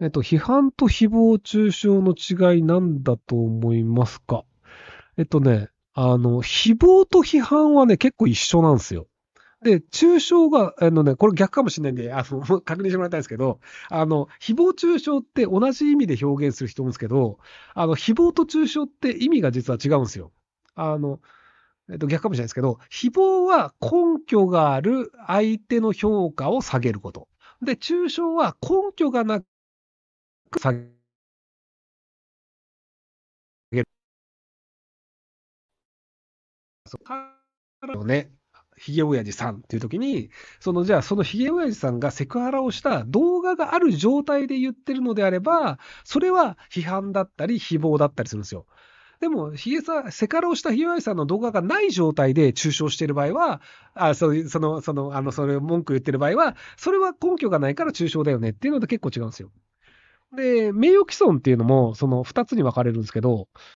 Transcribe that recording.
えっと、批判と誹謗中傷の違いなんだと思いますかえっとね、あの、誹謗と批判はね、結構一緒なんですよ。で、中傷が、あのね、これ逆かもしれないんで、あの、確認してもらいたいんですけど、あの、誹謗中傷って同じ意味で表現する人もいるんですけど、あの、誹謗と中傷って意味が実は違うんですよ。あの、えっと、逆かもしれないですけど、誹謗は根拠がある相手の評価を下げること。で、中傷は根拠がな下げる。そうね。げおやじさんっていう時に、そのじゃあそのひげおやじさんがセクハラをした動画がある状態で言ってるのであれば、それは批判だったり誹謗だったりするんですよ。でも、ひげさ、セカラをしたひげおやじさんの動画がない状態で中傷している場合は、あ、そその、その、あの、それ文句言ってる場合は、それは根拠がないから中傷だよねっていうのと結構違うんですよ。で、名誉毀損っていうのも、その二つに分かれるんですけど、